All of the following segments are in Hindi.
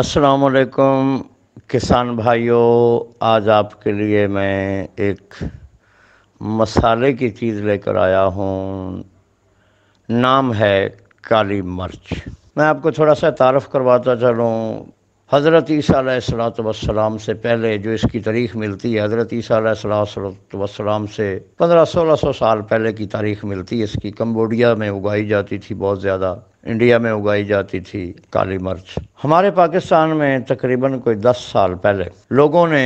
अस्सलाम वालेकुम किसान भाइयों आज आपके लिए मैं एक मसाले की चीज़ लेकर आया हूँ नाम है काली मिर्च मैं आपको थोड़ा सा तारफ़ करवाता चलूँ हज़रत ईसीम से पहले जो इसकी तारीख मिलती है हज़रत ईसीम से पंद्रह सोलह सौ साल पहले की तारीख मिलती है इसकी कम्बोडिया में उगाई जाती थी बहुत ज़्यादा इंडिया में उगाई जाती थी काली मिर्च हमारे पाकिस्तान में तकरीबन कोई दस साल पहले लोगों ने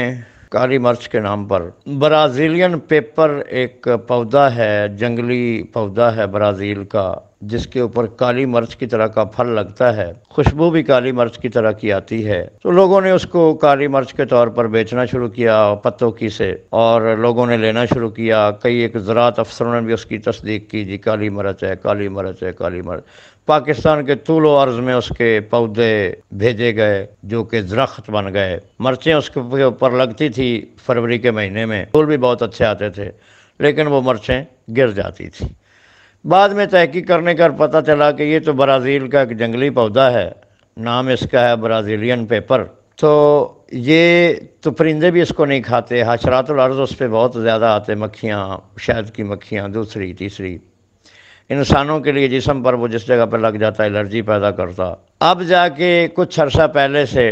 काली मिर्च के नाम पर ब्राज़ीलियन पेपर एक पौधा है जंगली पौधा है ब्राज़ील का जिसके ऊपर काली मर्च की तरह का फल लगता है खुशबू भी काली मर्च की तरह की आती है तो लोगों ने उसको काली मर्च के तौर पर बेचना शुरू किया पत्तों की से और लोगों ने लेना शुरू किया कई एक ज़रात अफसरों ने भी उसकी तस्दीक की जी काली मर्च है काली मर्च है काली मर्च पाकिस्तान के तूलो अर्ज में उसके पौधे भेजे गए जो कि दरख्त बन गए मर्चें उसके ऊपर लगती थी फरवरी के महीने में फूल भी बहुत अच्छे आते थे लेकिन वो मर्चें गिर जाती थी बाद में तहकीक करने का कर पता चला कि ये तो ब्राज़ील का एक जंगली पौधा है नाम इसका है ब्राज़ीलियन पेपर तो ये तो परिंदे भी इसको नहीं खाते हशरातुल अर्ज़ उस पर बहुत ज़्यादा आते मक्खियाँ शहद की मक्खियाँ दूसरी तीसरी इंसानों के लिए जिसम पर वो जिस जगह पर लग जाता है एलर्जी पैदा करता अब जाके कुछ अर्सा पहले से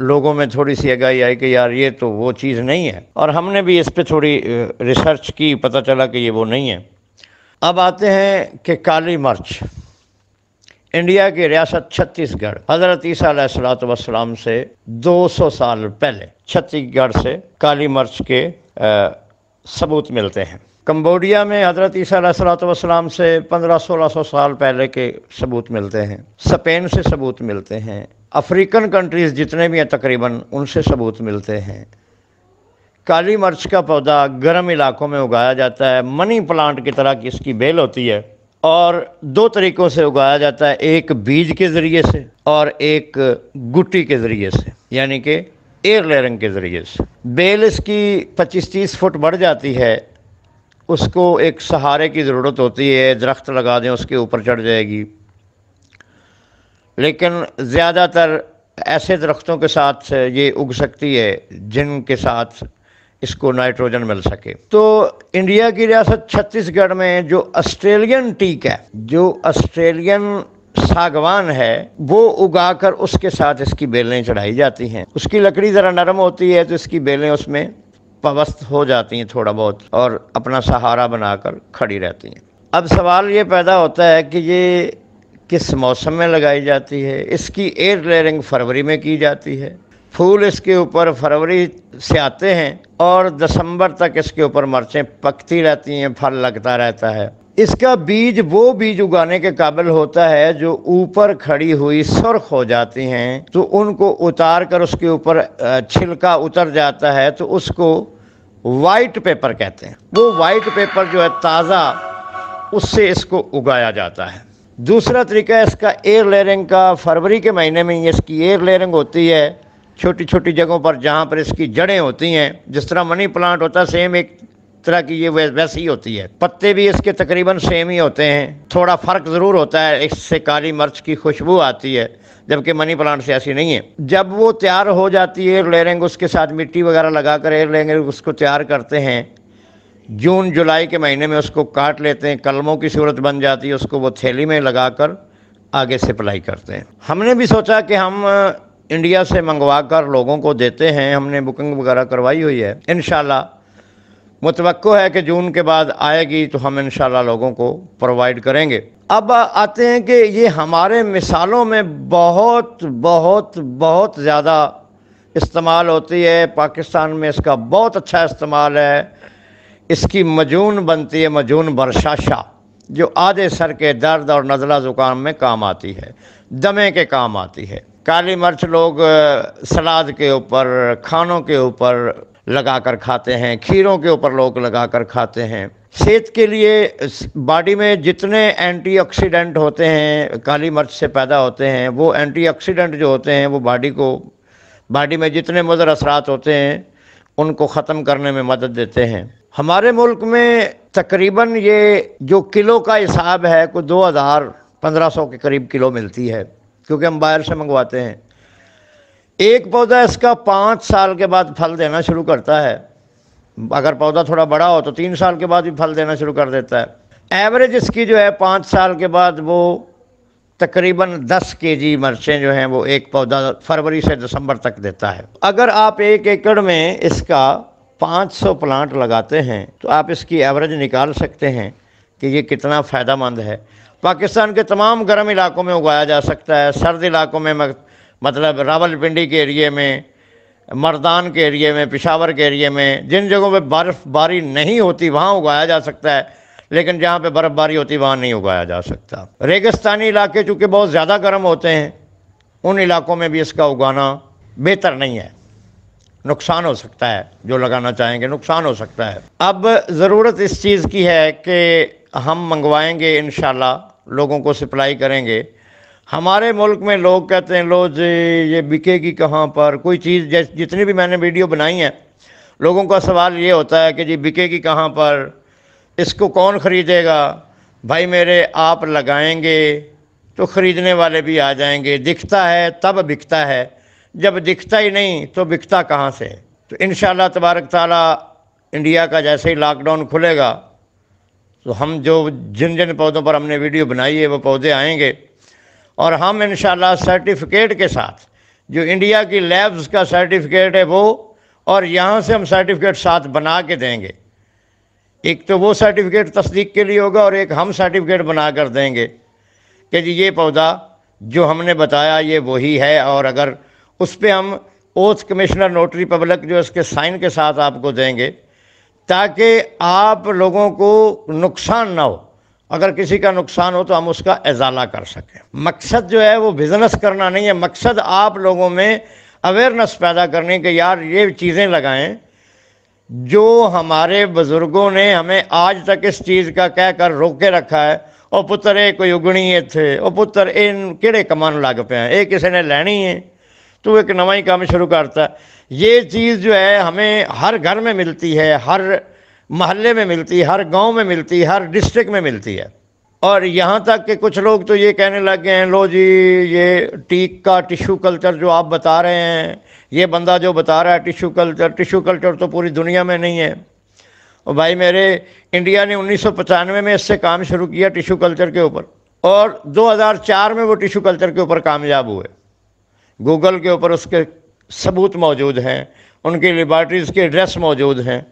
लोगों में थोड़ी सी आगाही आई कि यार ये तो वो चीज़ नहीं है और हमने भी इस पर थोड़ी रिसर्च की पता चला कि ये वो नहीं है अब आते हैं कि काली मर्च इंडिया की रियासत छत्तीसगढ़ हज़रत ईसा वसलाम से 200 साल पहले छत्तीसगढ़ से काली मर्च के आ, सबूत मिलते हैं कंबोडिया में हज़रत ईसा वसलाम से 15-1600 साल पहले के सबूत मिलते हैं स्पेन से सबूत मिलते हैं अफ्रीकन कंट्रीज़ जितने भी हैं तकरीबन उनसे सबूत मिलते हैं काली मिर्च का पौधा गर्म इलाकों में उगाया जाता है मनी प्लांट की तरह की इसकी बेल होती है और दो तरीक़ों से उगाया जाता है एक बीज के ज़रिए से और एक गुटी के ज़रिए से यानी कि एयर लेरंग के ज़रिए से बेल इसकी 25-30 फुट बढ़ जाती है उसको एक सहारे की ज़रूरत होती है दरख्त लगा दें उसके ऊपर चढ़ जाएगी लेकिन ज़्यादातर ऐसे दरख्तों के साथ ये उग सकती है जिनके साथ इसको नाइट्रोजन मिल सके तो इंडिया की रियासत छत्तीसगढ़ में जो ऑस्ट्रेलियन टीक है जो ऑस्ट्रेलियन सागवान है वो उगाकर उसके साथ इसकी बेलें चढ़ाई जाती हैं उसकी लकड़ी ज़रा नरम होती है तो इसकी बेलें उसमें पवस्त हो जाती हैं थोड़ा बहुत और अपना सहारा बनाकर खड़ी रहती हैं अब सवाल ये पैदा होता है कि ये किस मौसम में लगाई जाती है इसकी एयर लेयरिंग फरवरी में की जाती है फूल इसके ऊपर फरवरी से आते हैं और दिसंबर तक इसके ऊपर मर्चें पकती रहती हैं फल लगता रहता है इसका बीज वो बीज उगाने के काबिल होता है जो ऊपर खड़ी हुई सुर्ख हो जाती हैं तो उनको उतार कर उसके ऊपर छिलका उतर जाता है तो उसको वाइट पेपर कहते हैं वो वाइट पेपर जो है ताज़ा उससे इसको उगाया जाता है दूसरा तरीका इसका एयर लेयरिंग का फरवरी के महीने में ही इसकी एयर लेयरिंग होती है छोटी छोटी जगहों पर जहाँ पर इसकी जड़ें होती हैं जिस तरह मनी प्लांट होता है सेम एक तरह की ये वैसे ही होती है पत्ते भी इसके तकरीबन सेम ही होते हैं थोड़ा फ़र्क ज़रूर होता है इससे काली मर्च की खुशबू आती है जबकि मनी प्लांट से ऐसी नहीं है जब वो तैयार हो जाती है लेरेंग उसके साथ मिट्टी वगैरह लगा कर एयर लेरेंग उसको तैयार करते हैं जून जुलाई के महीने में उसको काट लेते हैं कलमों की सूरत बन जाती है उसको वो थैली में लगा कर आगे सप्लाई करते हैं हमने भी सोचा कि हम इंडिया से मंगवा कर लोगों को देते हैं हमने बुकिंग वगैरह करवाई हुई है इन मुतवक़ो है कि जून के बाद आएगी तो हम इन लोगों को प्रोवाइड करेंगे अब आते हैं कि ये हमारे मिसालों में बहुत बहुत बहुत ज़्यादा इस्तेमाल होती है पाकिस्तान में इसका बहुत अच्छा इस्तेमाल है इसकी मजून बनती है मजून बरशाशा जो आधे सर के दर्द और नज़ला ज़ुकाम में काम आती है दमे के काम आती है काली मिर्च लोग सलाद के ऊपर खानों के ऊपर लगा कर खाते हैं खीरों के ऊपर लोग लगा कर खाते हैं सेहत के लिए बॉडी में जितने एंटीऑक्सीडेंट होते हैं काली मिर्च से पैदा होते हैं वो एंटीऑक्सीडेंट जो होते हैं वो बॉडी को बॉडी में जितने मदर असरात होते हैं उनको ख़त्म करने में मदद देते हैं हमारे मुल्क में तकरीबन ये जो किलो का हिसाब है कुछ दो हज़ार पंद्रह सौ के करीब किलो मिलती है क्योंकि हम बाहर से मंगवाते हैं एक पौधा इसका पाँच साल के बाद फल देना शुरू करता है अगर पौधा थोड़ा बड़ा हो तो तीन साल के बाद भी फल देना शुरू कर देता है एवरेज इसकी जो है पाँच साल के बाद वो तकरीबन 10 जी मिर्चें जो हैं वो एक पौधा फरवरी से दिसंबर तक देता है अगर आप एक एकड़ में इसका 500 प्लांट लगाते हैं तो आप इसकी एवरेज निकाल सकते हैं कि ये कितना फ़ायदा मंद है पाकिस्तान के तमाम गर्म इलाकों में उगाया जा सकता है सर्द इलाकों में मतलब रावलपिंडी के एरिए में मर्दान के एरिए में पिशावर के एरिए में जिन जगहों पे बर्फ़बारी नहीं होती वहाँ उगाया जा सकता है लेकिन जहाँ पे बर्फ़बारी होती वहाँ नहीं उगाया जा सकता रेगिस्तानी इलाके चूँकि बहुत ज़्यादा गर्म होते हैं उन इलाकों में भी इसका उगाना बेहतर नहीं है नुकसान हो सकता है जो लगाना चाहेंगे नुकसान हो सकता है अब ज़रूरत इस चीज़ की है कि हम मंगवाएंगे इन लोगों को सप्लाई करेंगे हमारे मुल्क में लोग कहते हैं लो जी ये बिकेगी कहाँ पर कोई चीज़ जैसे जितनी भी मैंने वीडियो बनाई है लोगों का सवाल ये होता है कि जी बिकेगी कहाँ पर इसको कौन ख़रीदेगा भाई मेरे आप लगाएंगे तो ख़रीदने वाले भी आ जाएंगे दिखता है तब बिकता है जब दिखता ही नहीं तो बिकता कहाँ से तो इन तबारक ताली इंडिया का जैसे ही लॉकडाउन खुलेगा तो हम जो जिन जिन पौधों पर हमने वीडियो बनाई है वो पौधे आएंगे और हम इन सर्टिफिकेट के साथ जो इंडिया की लैब्स का सर्टिफिकेट है वो और यहाँ से हम सर्टिफिकेट साथ बना के देंगे एक तो वो सर्टिफिकेट तस्दीक के लिए होगा और एक हम सर्टिफिकेट बना कर देंगे कि जी ये पौधा जो हमने बताया ये वही है और अगर उस पर हम ओथ कमिश्नर नोटरी पब्लिक जो इसके साइन के साथ आपको देंगे ताकि आप लोगों को नुकसान ना हो अगर किसी का नुकसान हो तो हम उसका इजाला कर सकें मकसद जो है वो बिज़नेस करना नहीं है मकसद आप लोगों में अवेयरनेस पैदा करने के यार ये चीज़ें लगाएं जो हमारे बुज़ुर्गों ने हमें आज तक इस चीज़ का कह कर के रखा है और पुत्र ये कोई उगनी थे और पुत्र इन किड़े कमान लग पे हैं ये किसी ने लेनी है तो एक नवा ही काम शुरू करता ये चीज़ जो है हमें हर घर में मिलती है हर महल्ले में मिलती है हर गांव में मिलती है हर डिस्ट्रिक्ट में मिलती है और यहाँ तक कि कुछ लोग तो ये कहने लग गए हैं लो जी ये टीक का टिशू कल्चर जो आप बता रहे हैं ये बंदा जो बता रहा है टिशू कल्चर टिशू कल्चर तो पूरी दुनिया में नहीं है और भाई मेरे इंडिया ने उन्नीस में इससे काम शुरू किया टिशू कल्चर के ऊपर और 2004 में वो टिशू कल्चर के ऊपर कामयाब हुए गूगल के ऊपर उसके सबूत मौजूद हैं उनकी लेबार्ट्रीज़ के एड्रेस मौजूद हैं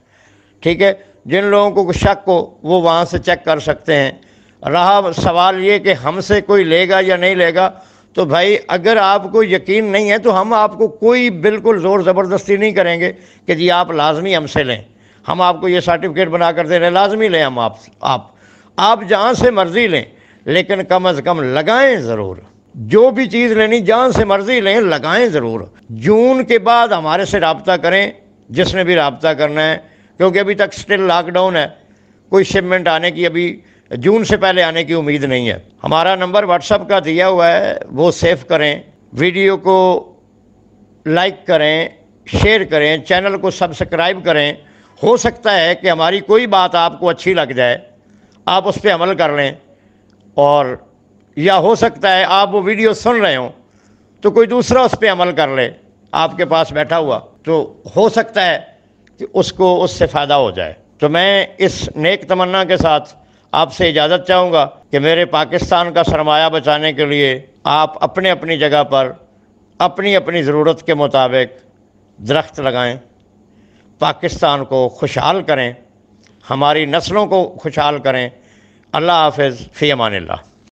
ठीक है जिन लोगों को शक हो वो वहाँ से चेक कर सकते हैं रहा सवाल ये कि हमसे कोई लेगा या नहीं लेगा तो भाई अगर आपको यकीन नहीं है तो हम आपको कोई बिल्कुल ज़ोर ज़बरदस्ती नहीं करेंगे कि जी आप लाजमी हमसे लें हम आपको ये सर्टिफिकेट बना कर दे रहे हैं लाजमी लें हम आप आप, आप जहाँ से मर्ज़ी लें लेकिन कम अज़ कम लगाएँ ज़रूर जो भी चीज़ लेनी जान से मर्जी लें लगाएं ज़रूर जून के बाद हमारे से रबता करें जिसने भी रबता करना है क्योंकि अभी तक स्टिल लॉकडाउन है कोई शिपमेंट आने की अभी जून से पहले आने की उम्मीद नहीं है हमारा नंबर व्हाट्सअप का दिया हुआ है वो सेव करें वीडियो को लाइक करें शेयर करें चैनल को सब्सक्राइब करें हो सकता है कि हमारी कोई बात आपको अच्छी लग जाए आप उस पर अमल कर लें और या हो सकता है आप वो वीडियो सुन रहे हो तो कोई दूसरा उस पर अमल कर ले आपके पास बैठा हुआ तो हो सकता है कि उसको उससे फ़ायदा हो जाए तो मैं इस नेक तमन्ना के साथ आपसे इजाज़त चाहूँगा कि मेरे पाकिस्तान का सरमाया बचाने के लिए आप अपने अपनी जगह पर अपनी अपनी ज़रूरत के मुताबिक दरख्त लगाएं पाकिस्तान को खुशहाल करें हमारी नस्लों को खुशहाल करें अल्लाह हाफ फ़ी अमान ला